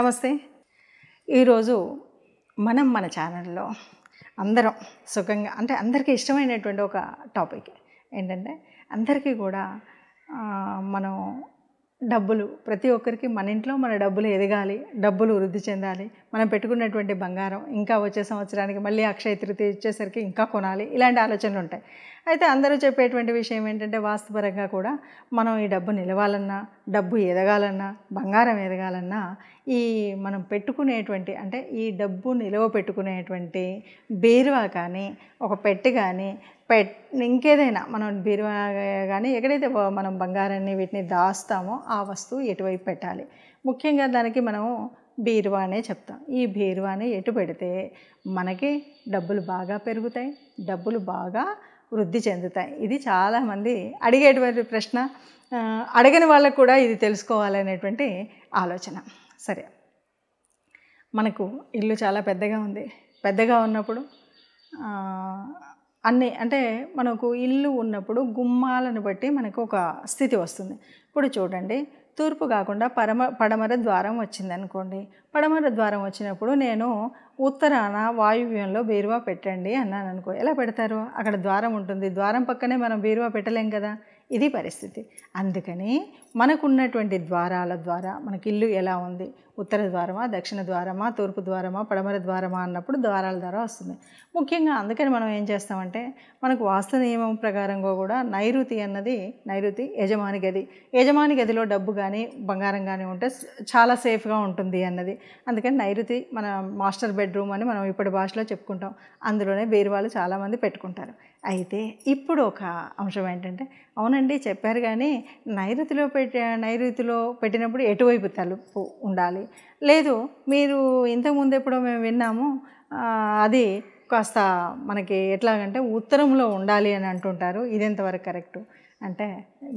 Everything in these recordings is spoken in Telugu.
నమస్తే ఈరోజు మనం మన ఛానల్లో అందరం సుఖంగా అంటే అందరికీ ఇష్టమైనటువంటి ఒక టాపిక్ ఏంటంటే అందరికీ కూడా మనం డబ్బులు ప్రతి ఒక్కరికి మన ఇంట్లో మన డబ్బులు ఎదగాలి డబ్బులు వృద్ధి చెందాలి మనం పెట్టుకున్నటువంటి బంగారం ఇంకా వచ్చే సంవత్సరానికి మళ్ళీ అక్షయ తృతీయ వచ్చేసరికి ఇంకా కొనాలి ఇలాంటి ఆలోచనలు ఉంటాయి అయితే అందరూ చెప్పేటువంటి విషయం ఏంటంటే వాస్తుపరంగా కూడా మనం ఈ డబ్బు నిలవాలన్నా డబ్బు ఎదగాలన్నా బంగారం ఎదగాలన్నా ఈ మనం పెట్టుకునేటువంటి అంటే ఈ డబ్బు నిలవ పెట్టుకునేటువంటి బీరువా కానీ ఒక పెట్టి కానీ పెట్ ఇంకేదైనా మనం బీరువా కానీ ఎక్కడైతే మనం బంగారాన్ని వీటిని దాస్తామో ఆ వస్తువు ఎటువైపు పెట్టాలి ముఖ్యంగా దానికి మనం బీరువానే చెప్తాం ఈ బీరువాని ఎటు పెడితే మనకి డబ్బులు బాగా పెరుగుతాయి డబ్బులు బాగా వృద్ధి చెందుతాయి ఇది చాలామంది అడిగేటువంటి ప్రశ్న అడగని వాళ్ళకు కూడా ఇది తెలుసుకోవాలనేటువంటి ఆలోచన సరే మనకు ఇల్లు చాలా పెద్దగా ఉంది పెద్దగా ఉన్నప్పుడు అన్ని అంటే మనకు ఇల్లు ఉన్నప్పుడు గుమ్మాలను బట్టి మనకు ఒక స్థితి వస్తుంది ఇప్పుడు చూడండి తూర్పు కాకుండా పరమ పడమర ద్వారం వచ్చింది అనుకోండి పడమర ద్వారం వచ్చినప్పుడు నేను ఉత్తరాన వాయువ్యంలో బీరువా పెట్టండి అన్నాను అనుకో ఎలా పెడతారు అక్కడ ద్వారం ఉంటుంది ద్వారం పక్కనే మనం బీరువా పెట్టలేం కదా ఇది పరిస్థితి అందుకని మనకున్నటువంటి ద్వారాల ద్వారా మనకి ఇల్లు ఎలా ఉంది ఉత్తర ద్వారమా దక్షిణ ద్వారమా తూర్పు ద్వారమా పడమర ద్వారమా అన్నప్పుడు ద్వారాల ద్వారా వస్తుంది ముఖ్యంగా అందుకని మనం ఏం చేస్తామంటే మనకు వాస్తు నియమం ప్రకారంగా కూడా నైరుతి అన్నది నైరుతి యజమాని గది యజమాని గదిలో డబ్బు కానీ బంగారం కానీ ఉంటే చాలా సేఫ్గా ఉంటుంది అన్నది అందుకని నైరుతి మన మాస్టర్ బెడ్రూమ్ అని మనం ఇప్పటి భాషలో చెప్పుకుంటాం అందులోనే వాళ్ళు చాలామంది పెట్టుకుంటారు అయితే ఇప్పుడు ఒక అంశం ఏంటంటే అవునండి చెప్పారు కానీ నైరుతిలో పెట్టి నైరుతిలో పెట్టినప్పుడు ఎటువైపు తలుపు ఉండాలి లేదు మీరు ఇంతకుముందు ఎప్పుడో మేము విన్నాము అది కాస్త మనకి ఎట్లాగంటే ఉత్తరంలో ఉండాలి అని అంటుంటారు ఇది ఎంతవరకు కరెక్టు అంటే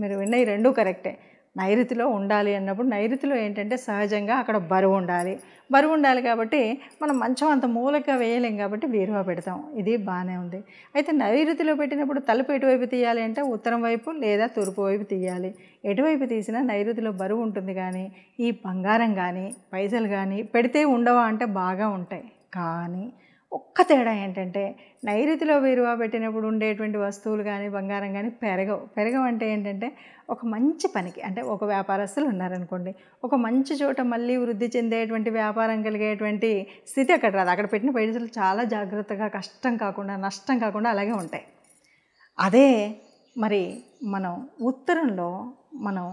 మీరు విన్నాయి రెండూ కరెక్టే నైరుతిలో ఉండాలి అన్నప్పుడు నైరుతిలో ఏంటంటే సహజంగా అక్కడ బరువు ఉండాలి బరువు ఉండాలి కాబట్టి మనం మంచం అంత మూలక వేయలేం కాబట్టి వేరువా పెడతాం ఇది బాగానే ఉంది అయితే నైరుతిలో పెట్టినప్పుడు తలుపు ఎటువైపు తీయాలి అంటే ఉత్తరం వైపు లేదా తూర్పు వైపు తీయాలి ఎటువైపు తీసినా నైరుతిలో బరువు ఉంటుంది కానీ ఈ బంగారం కానీ పైసలు కానీ పెడితే ఉండవా అంటే బాగా ఉంటాయి కానీ ఒక్క తేడా ఏంటంటే నైరుతిలో బీరువా పెట్టినప్పుడు ఉండేటువంటి వస్తువులు కానీ బంగారం కానీ పెరగవు పెరగవు అంటే ఏంటంటే ఒక మంచి పనికి అంటే ఒక వ్యాపారస్తులు ఉన్నారనుకోండి ఒక మంచి చోట మళ్ళీ వృద్ధి చెందేటువంటి వ్యాపారం కలిగేటువంటి స్థితి అక్కడ రాదు అక్కడ పెట్టిన పైసలు చాలా జాగ్రత్తగా కష్టం కాకుండా నష్టం కాకుండా అలాగే ఉంటాయి అదే మరి మనం ఉత్తరంలో మనం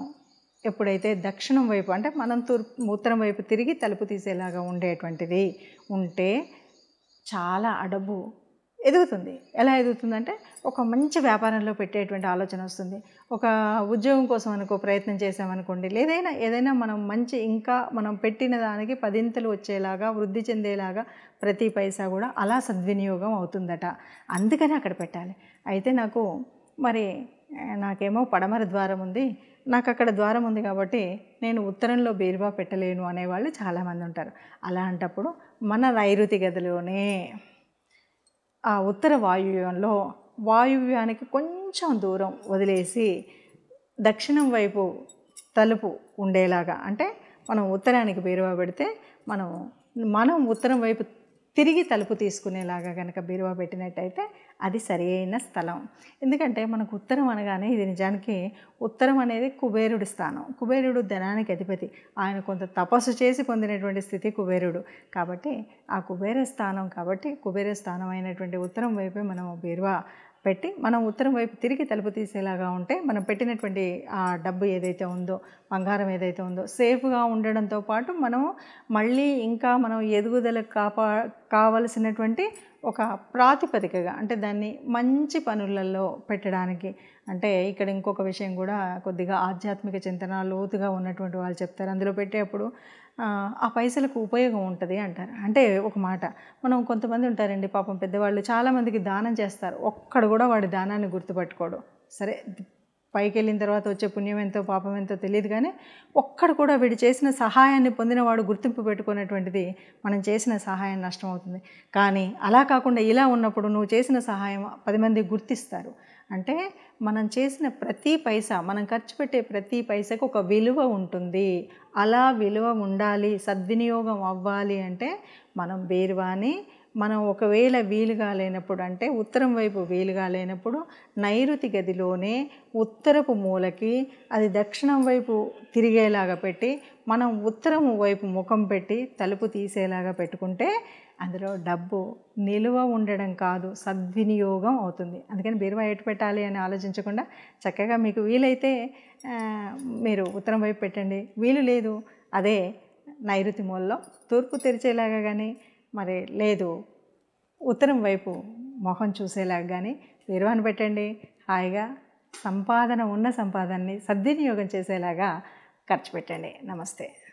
ఎప్పుడైతే దక్షిణం వైపు అంటే మనం తూర్పు ఉత్తరం వైపు తిరిగి తలుపు తీసేలాగా ఉండేటువంటిది ఉంటే చాలా అడబు ఎదుగుతుంది ఎలా ఎదుగుతుందంటే ఒక మంచి వ్యాపారంలో పెట్టేటువంటి ఆలోచన వస్తుంది ఒక ఉద్యోగం కోసం అనుకో ప్రయత్నం చేసామనుకోండి లేదైనా ఏదైనా మనం మంచి ఇంకా మనం పెట్టిన దానికి పదింతలు వచ్చేలాగా వృద్ధి చెందేలాగా ప్రతి పైసా కూడా అలా సద్వినియోగం అవుతుందట అందుకని అక్కడ పెట్టాలి అయితే నాకు మరి నాకేమో పడమర ద్వారం ఉంది నాకు అక్కడ ద్వారం ఉంది కాబట్టి నేను ఉత్తరంలో బీరువా పెట్టలేను అనేవాళ్ళు చాలామంది ఉంటారు అలాంటప్పుడు మన నైరుతి గదిలోనే ఆ ఉత్తర వాయువ్యంలో వాయువ్యానికి కొంచెం దూరం వదిలేసి దక్షిణం వైపు తలుపు ఉండేలాగా అంటే మనం ఉత్తరానికి బీరువా పెడితే మనం మనం ఉత్తరం వైపు తిరిగి తలుపు తీసుకునేలాగా కనుక బీరువా పెట్టినట్టయితే అది సరి అయిన స్థలం ఎందుకంటే మనకు ఉత్తరం అనగానే ఇది నిజానికి ఉత్తరం అనేది కుబేరుడి స్థానం కుబేరుడు ధనానికి అధిపతి ఆయన కొంత తపస్సు చేసి పొందినటువంటి స్థితి కుబేరుడు కాబట్టి ఆ కుబేర స్థానం కాబట్టి కుబేర స్థానం అయినటువంటి ఉత్తరం వైపే మనం బీరువా పెట్టి మనం ఉత్తరం వైపు తిరిగి తలుపు తీసేలాగా ఉంటే మనం పెట్టినటువంటి ఆ డబ్బు ఏదైతే ఉందో బంగారం ఏదైతే ఉందో సేఫ్గా ఉండడంతో పాటు మనం మళ్ళీ ఇంకా మనం ఎదుగుదలకు కాపా కావలసినటువంటి ఒక ప్రాతిపదికగా అంటే దాన్ని మంచి పనులలో పెట్టడానికి అంటే ఇక్కడ ఇంకొక విషయం కూడా కొద్దిగా ఆధ్యాత్మిక చింతన లోతుగా ఉన్నటువంటి వాళ్ళు చెప్తారు అందులో పెట్టేప్పుడు ఆ పైసలకు ఉపయోగం ఉంటుంది అంటారు అంటే ఒక మాట మనం కొంతమంది ఉంటారండి పాపం పెద్దవాళ్ళు చాలామందికి దానం చేస్తారు ఒక్కడు కూడా వాడి దానాన్ని గుర్తుపట్టుకోడు సరే పైకి వెళ్ళిన తర్వాత వచ్చే పుణ్యం ఎంతో పాపం ఎంతో తెలియదు కానీ ఒక్కడ కూడా వీడు చేసిన సహాయాన్ని పొందినవాడు గుర్తింపు పెట్టుకునేటువంటిది మనం చేసిన సహాయం నష్టం అవుతుంది కానీ అలా కాకుండా ఇలా ఉన్నప్పుడు నువ్వు చేసిన సహాయం పది మంది గుర్తిస్తారు అంటే మనం చేసిన ప్రతి పైసా మనం ఖర్చు పెట్టే ప్రతి పైసకు ఒక విలువ ఉంటుంది అలా విలువ ఉండాలి సద్వినియోగం అవ్వాలి అంటే మనం బేరువాని మనం ఒకవేళ వీలుగా లేనప్పుడు అంటే ఉత్తరం వైపు వీలుగా లేనప్పుడు నైరుతి గదిలోనే ఉత్తరపు మూలకి అది దక్షిణం వైపు తిరిగేలాగా పెట్టి మనం ఉత్తరం వైపు ముఖం పెట్టి తలుపు తీసేలాగా పెట్టుకుంటే అందులో డబ్బు నిలువ ఉండడం కాదు సద్వినియోగం అవుతుంది అందుకని బీరువా ఎటు పెట్టాలి అని ఆలోచించకుండా చక్కగా మీకు వీలైతే మీరు ఉత్తరం వైపు పెట్టండి వీలు లేదు అదే నైరుతి మూలలో తూర్పు తెరిచేలాగా కానీ మరి లేదు ఉత్తరం వైపు మొహం చూసేలాగా కానీ నిర్వహణ పెట్టండి హాయిగా సంపాదన ఉన్న సంపాదనని సద్వినియోగం చేసేలాగా ఖర్చు పెట్టండి నమస్తే